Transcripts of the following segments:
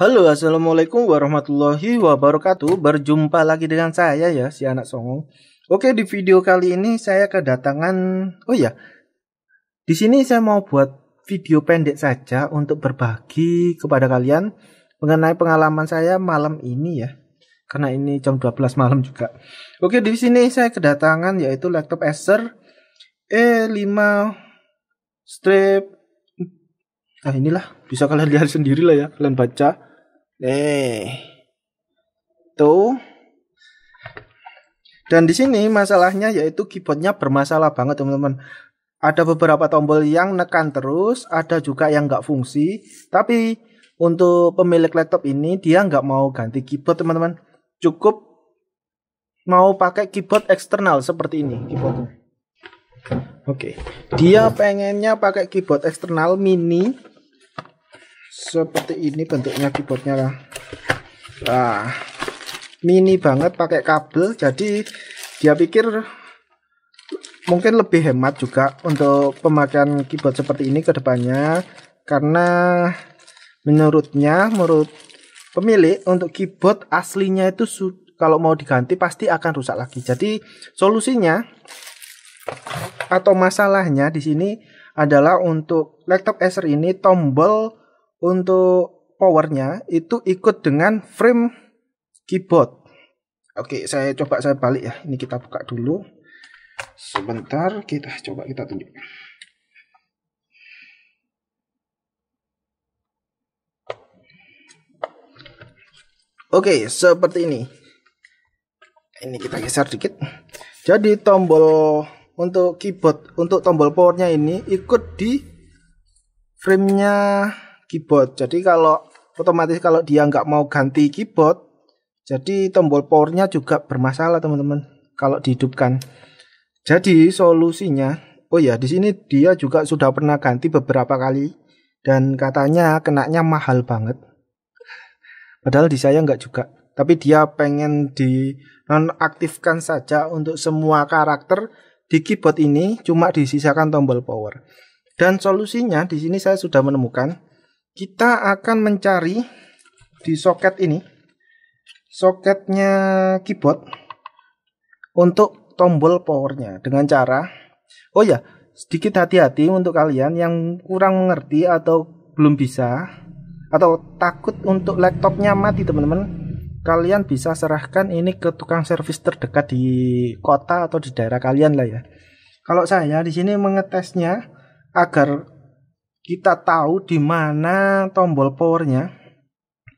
Halo, assalamualaikum warahmatullahi wabarakatuh. Berjumpa lagi dengan saya ya, si anak songong. Oke, di video kali ini saya kedatangan. Oh ya, di sini saya mau buat video pendek saja untuk berbagi kepada kalian mengenai pengalaman saya malam ini ya. Karena ini jam 12 malam juga. Oke, di sini saya kedatangan yaitu laptop Acer E5 strip Nah inilah bisa kalian lihat sendiri lah ya kalian baca. Eh tuh dan di sini masalahnya yaitu keyboardnya bermasalah banget teman-teman. Ada beberapa tombol yang nekan terus, ada juga yang nggak fungsi. Tapi untuk pemilik laptop ini dia nggak mau ganti keyboard teman-teman. Cukup mau pakai keyboard eksternal seperti ini keyboardnya. Oke, okay. dia pengennya pakai keyboard eksternal mini seperti ini bentuknya keyboardnya lah nah, mini banget pakai kabel jadi dia pikir mungkin lebih hemat juga untuk pemakaian keyboard seperti ini kedepannya karena menurutnya menurut pemilik untuk keyboard aslinya itu kalau mau diganti pasti akan rusak lagi jadi solusinya atau masalahnya di sini adalah untuk laptop Acer ini tombol untuk powernya itu ikut dengan frame keyboard. Oke, saya coba saya balik ya. Ini kita buka dulu. Sebentar, kita coba kita tunjuk. Oke, seperti ini. Ini kita geser dikit. Jadi tombol untuk keyboard, untuk tombol powernya ini ikut di framenya keyboard. Jadi kalau otomatis kalau dia nggak mau ganti keyboard, jadi tombol powernya juga bermasalah teman-teman kalau dihidupkan. Jadi solusinya, oh ya di sini dia juga sudah pernah ganti beberapa kali dan katanya kenaknya mahal banget. Padahal di saya nggak juga. Tapi dia pengen di nonaktifkan saja untuk semua karakter di keyboard ini cuma disisakan tombol power. Dan solusinya di sini saya sudah menemukan kita akan mencari di soket ini, soketnya keyboard untuk tombol powernya dengan cara, oh ya sedikit hati-hati untuk kalian yang kurang mengerti atau belum bisa atau takut untuk laptopnya mati teman-teman kalian bisa serahkan ini ke tukang servis terdekat di kota atau di daerah kalian lah ya. Kalau saya di sini mengetesnya agar kita tahu di mana tombol powernya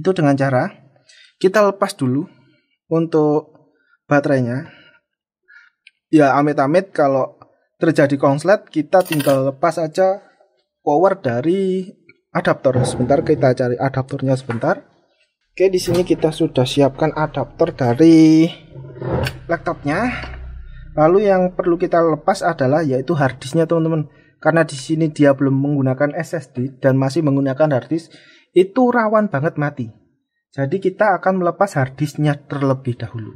itu dengan cara kita lepas dulu untuk baterainya ya amit-amit kalau terjadi konslet kita tinggal lepas aja power dari adaptor sebentar kita cari adaptornya sebentar oke di sini kita sudah siapkan adaptor dari laptopnya lalu yang perlu kita lepas adalah yaitu harddisknya teman-teman karena di sini dia belum menggunakan SSD dan masih menggunakan hard itu rawan banget mati. Jadi kita akan melepas hard terlebih dahulu.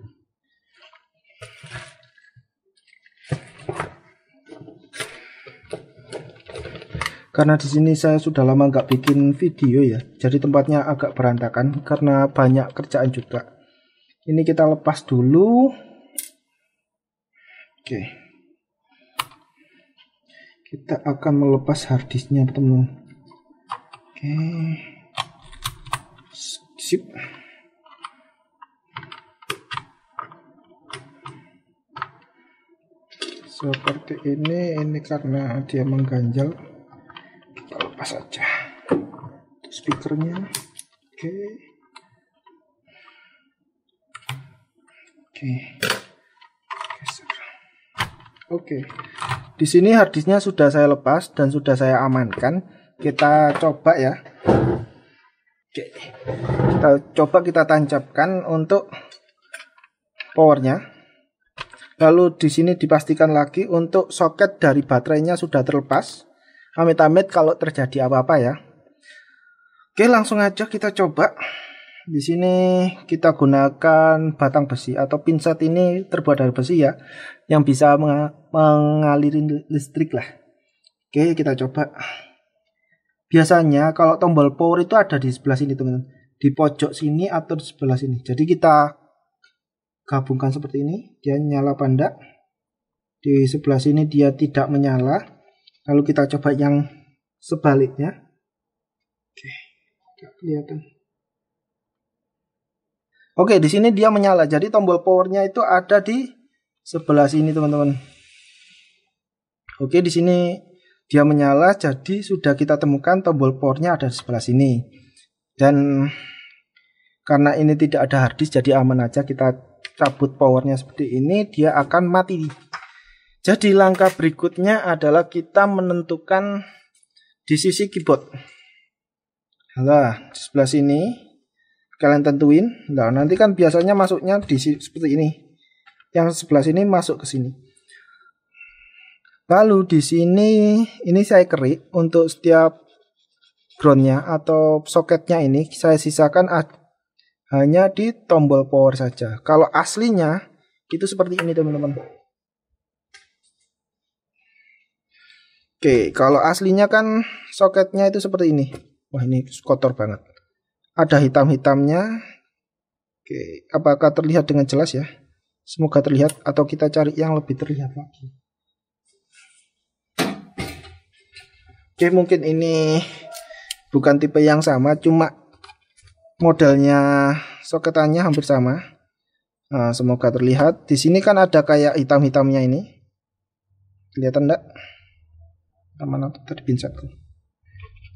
Karena di sini saya sudah lama nggak bikin video ya, jadi tempatnya agak berantakan karena banyak kerjaan juga. Ini kita lepas dulu. Oke. Okay kita akan melepas harddisknya teman oke okay. sip seperti ini ini karena dia mengganjal kita lepas saja speakernya oke okay. oke okay. oke okay. Di sini harddisknya sudah saya lepas dan sudah saya amankan. Kita coba ya. Oke. Kita coba kita tancapkan untuk powernya. Lalu di sini dipastikan lagi untuk soket dari baterainya sudah terlepas. Amit-amit kalau terjadi apa-apa ya. Oke, langsung aja kita coba. Di sini kita gunakan batang besi atau pinset ini terbuat dari besi ya, yang bisa mengalirin listrik lah. Oke, kita coba. Biasanya kalau tombol power itu ada di sebelah sini teman-teman, di pojok sini atau di sebelah sini. Jadi kita gabungkan seperti ini, dia nyala panda. Di sebelah sini dia tidak menyala. Lalu kita coba yang sebaliknya. Oke, kelihatan. Oke, di sini dia menyala. Jadi tombol powernya itu ada di sebelah sini, teman-teman. Oke, di sini dia menyala. Jadi sudah kita temukan tombol powernya ada di sebelah sini. Dan karena ini tidak ada harddisk, jadi aman aja kita cabut powernya seperti ini. Dia akan mati. Jadi langkah berikutnya adalah kita menentukan di sisi keyboard. Nah, sebelah sini kalian tentuin. Nah, nanti kan biasanya masuknya di seperti ini. Yang sebelah sini masuk ke sini. Lalu di sini ini saya kerik untuk setiap groundnya atau soketnya ini saya sisakan hanya di tombol power saja. Kalau aslinya itu seperti ini teman-teman. Oke, kalau aslinya kan soketnya itu seperti ini. Wah ini kotor banget ada hitam-hitamnya. Oke, apakah terlihat dengan jelas ya? Semoga terlihat atau kita cari yang lebih terlihat lagi. Oke, mungkin ini bukan tipe yang sama, cuma modelnya soketannya hampir sama. Nah, semoga terlihat. Di sini kan ada kayak hitam-hitamnya ini. Kelihatan enggak? Mana tadi pincetku?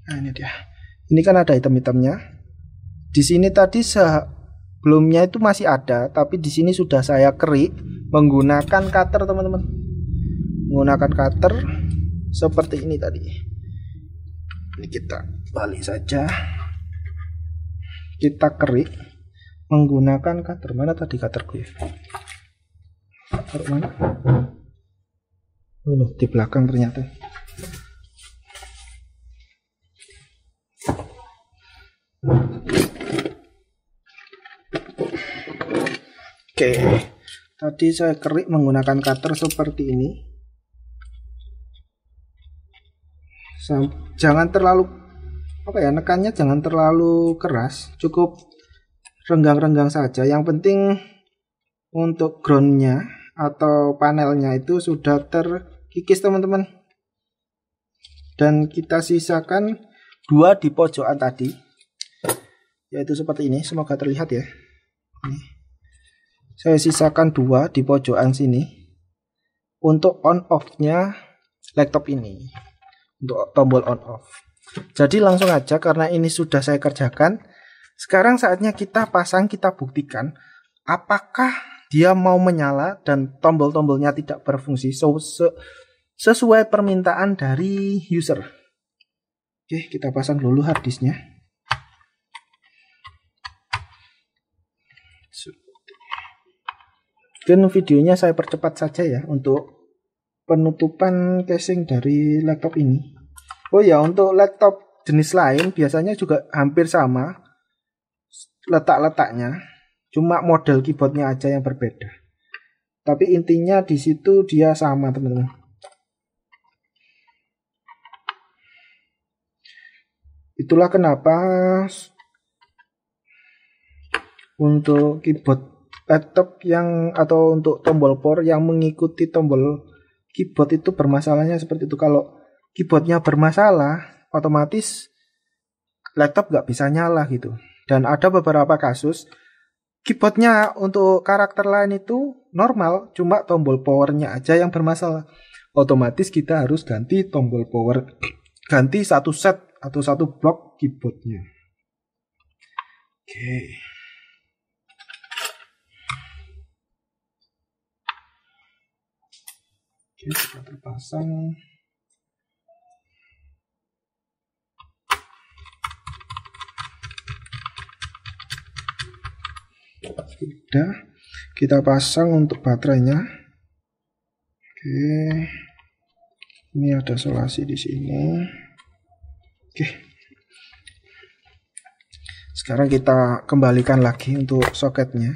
Nah, ini dia. Ini kan ada hitam-hitamnya. Di sini tadi sebelumnya itu masih ada, tapi di sini sudah saya kerik menggunakan cutter teman-teman. Menggunakan cutter seperti ini tadi. Ini kita balik saja. Kita kerik menggunakan cutter mana tadi cutter gue? Cutter mana? Oh, di belakang ternyata. Oke, tadi saya kerik menggunakan cutter seperti ini. Jangan terlalu apa ya nekannya jangan terlalu keras, cukup renggang-renggang saja. Yang penting untuk groundnya atau panelnya itu sudah terkikis teman-teman. Dan kita sisakan dua di pojokan tadi, yaitu seperti ini. Semoga terlihat ya. Ini saya sisakan dua di pojokan sini untuk on off-nya laptop ini untuk tombol on off. Jadi langsung aja karena ini sudah saya kerjakan. Sekarang saatnya kita pasang, kita buktikan apakah dia mau menyala dan tombol-tombolnya tidak berfungsi so, se sesuai permintaan dari user. Oke, kita pasang dulu harddisknya. Mungkin videonya saya percepat saja ya untuk penutupan casing dari laptop ini. Oh ya, untuk laptop jenis lain biasanya juga hampir sama letak-letaknya, cuma model keyboardnya aja yang berbeda. Tapi intinya di situ dia sama, teman-teman. Itulah kenapa untuk keyboard laptop yang atau untuk tombol power yang mengikuti tombol keyboard itu bermasalahnya seperti itu kalau keyboardnya bermasalah otomatis laptop nggak bisa nyala gitu dan ada beberapa kasus keyboardnya untuk karakter lain itu normal cuma tombol powernya aja yang bermasalah otomatis kita harus ganti tombol power ganti satu set atau satu blok keyboardnya oke okay. Oke, sudah terpasang. Sudah. Kita pasang untuk baterainya. Oke. Ini ada solasi di sini. Oke. Sekarang kita kembalikan lagi untuk soketnya.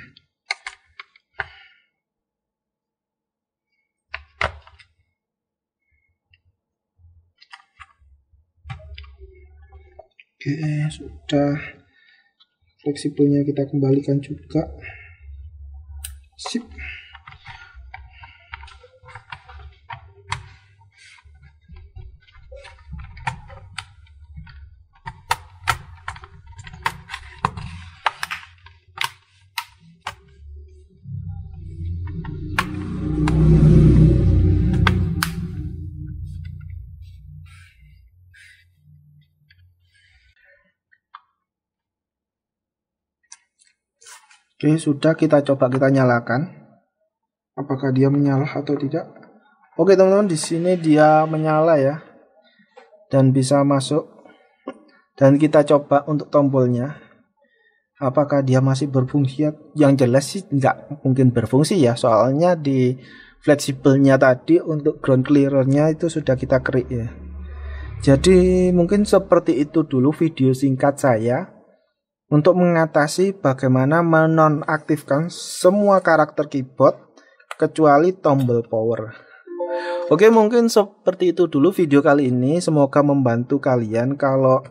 Oke, sudah fleksibelnya kita kembalikan juga. Sip. Oke sudah kita coba kita nyalakan. Apakah dia menyala atau tidak? Oke teman-teman di sini dia menyala ya dan bisa masuk. Dan kita coba untuk tombolnya. Apakah dia masih berfungsi? Yang jelas sih nggak mungkin berfungsi ya. Soalnya di fleksibelnya tadi untuk ground clearernya itu sudah kita kerik ya. Jadi mungkin seperti itu dulu video singkat saya untuk mengatasi bagaimana menonaktifkan semua karakter keyboard kecuali tombol power. Oke, mungkin seperti itu dulu video kali ini. Semoga membantu kalian. Kalau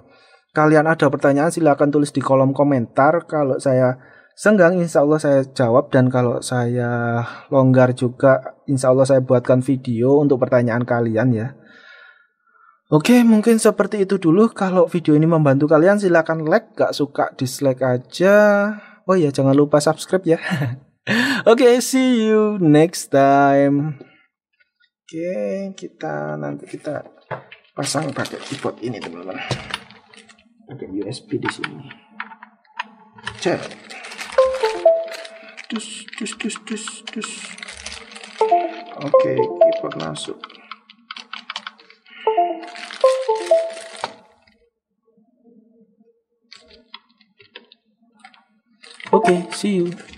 kalian ada pertanyaan silahkan tulis di kolom komentar. Kalau saya senggang insya Allah saya jawab dan kalau saya longgar juga insya Allah saya buatkan video untuk pertanyaan kalian ya. Oke, mungkin seperti itu dulu. Kalau video ini membantu kalian, silahkan like. Gak suka, dislike aja. Oh iya, jangan lupa subscribe ya. Oke, okay, see you next time. Oke, okay, kita nanti kita pasang pakai keyboard ini teman-teman. Ada USB di sini. Cek. Dus, dus, dus, dus, dus. Oke, okay, keyboard masuk. Okay, see you.